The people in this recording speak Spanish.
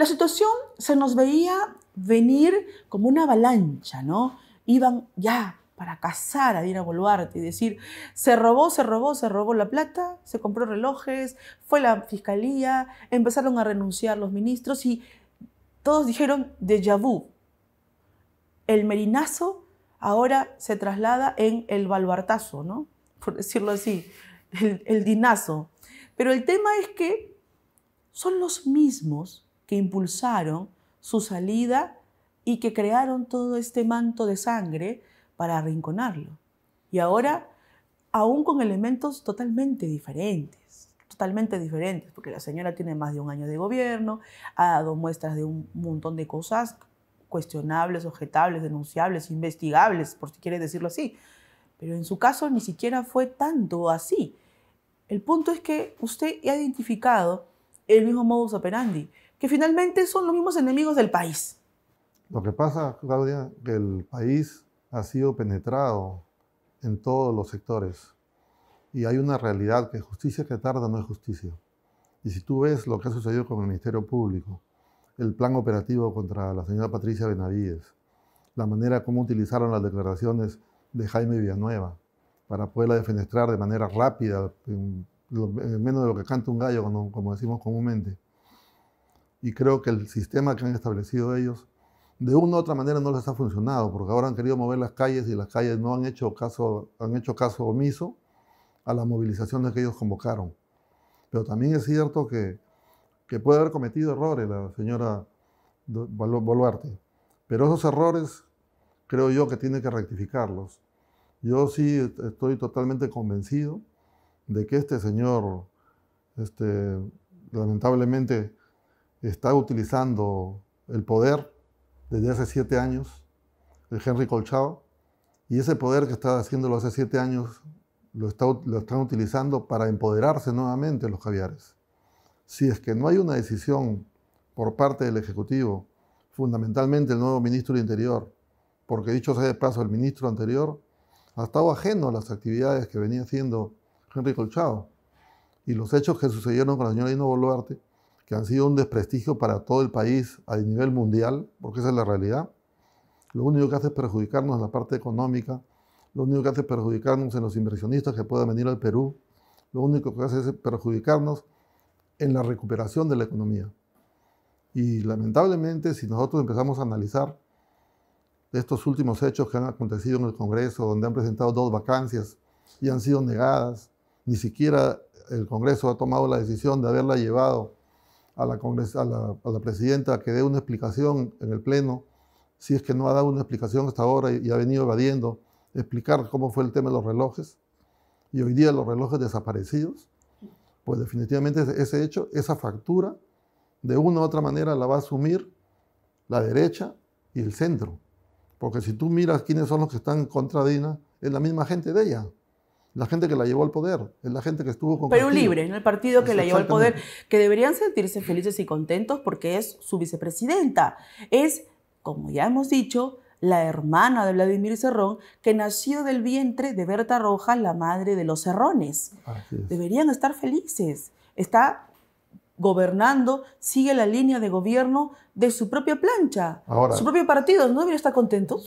La situación se nos veía venir como una avalancha, ¿no? Iban ya para cazar a Dina Boluarte y decir, se robó, se robó, se robó la plata, se compró relojes, fue la fiscalía, empezaron a renunciar los ministros y todos dijeron déjà vu. El merinazo ahora se traslada en el balbartazo, ¿no? Por decirlo así, el dinazo. Pero el tema es que son los mismos que impulsaron su salida y que crearon todo este manto de sangre para arrinconarlo. Y ahora, aún con elementos totalmente diferentes, totalmente diferentes, porque la señora tiene más de un año de gobierno, ha dado muestras de un montón de cosas cuestionables, objetables, denunciables, investigables, por si quiere decirlo así. Pero en su caso ni siquiera fue tanto así. El punto es que usted ha identificado el mismo modus operandi, que finalmente son los mismos enemigos del país. Lo que pasa, Claudia, que el país ha sido penetrado en todos los sectores y hay una realidad que justicia que tarda no es justicia. Y si tú ves lo que ha sucedido con el Ministerio Público, el plan operativo contra la señora Patricia Benavides, la manera como utilizaron las declaraciones de Jaime Villanueva para poderla defenestrar de manera rápida, menos de lo que canta un gallo, como decimos comúnmente, y creo que el sistema que han establecido ellos de una u otra manera no les ha funcionado, porque ahora han querido mover las calles y las calles no han hecho caso, han hecho caso omiso a las movilizaciones que ellos convocaron. Pero también es cierto que, que puede haber cometido errores la señora Boluarte, pero esos errores creo yo que tiene que rectificarlos. Yo sí estoy totalmente convencido de que este señor, este, lamentablemente, está utilizando el poder desde hace siete años de Henry Colchado, y ese poder que está haciéndolo hace siete años lo, está, lo están utilizando para empoderarse nuevamente los caviares. Si es que no hay una decisión por parte del Ejecutivo, fundamentalmente el nuevo ministro del Interior, porque dicho sea de paso, el ministro anterior ha estado ajeno a las actividades que venía haciendo Henry Colchado y los hechos que sucedieron con la señora Dino Boluarte que han sido un desprestigio para todo el país a nivel mundial, porque esa es la realidad. Lo único que hace es perjudicarnos en la parte económica, lo único que hace es perjudicarnos en los inversionistas que puedan venir al Perú, lo único que hace es perjudicarnos en la recuperación de la economía. Y lamentablemente, si nosotros empezamos a analizar estos últimos hechos que han acontecido en el Congreso, donde han presentado dos vacancias y han sido negadas, ni siquiera el Congreso ha tomado la decisión de haberla llevado a la, presidenta que dé una explicación en el Pleno, si es que no ha dado una explicación hasta ahora y, ha venido evadiendo explicar cómo fue el tema de los relojes y hoy día los relojes desaparecidos, pues definitivamente ese hecho, esa factura, de una u otra manera la va a asumir la derecha y el centro. Porque si tú miras quiénes son los que están contra Dina, es la misma gente de ella la gente que la llevó al poder, es la gente que estuvo con Perú Pero Libre, en el partido que la llevó al poder, que deberían sentirse felices y contentos porque es su vicepresidenta. Es, como ya hemos dicho, la hermana de Vladimir Cerrón, que nació del vientre de Berta Rojas, la madre de los Cerrones. Deberían estar felices. Está gobernando, sigue la línea de gobierno de su propia plancha, su propio partido. ¿No debería estar contento?